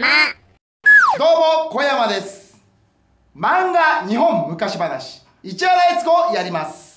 まどうも小山です漫画日本昔話市原悦子やります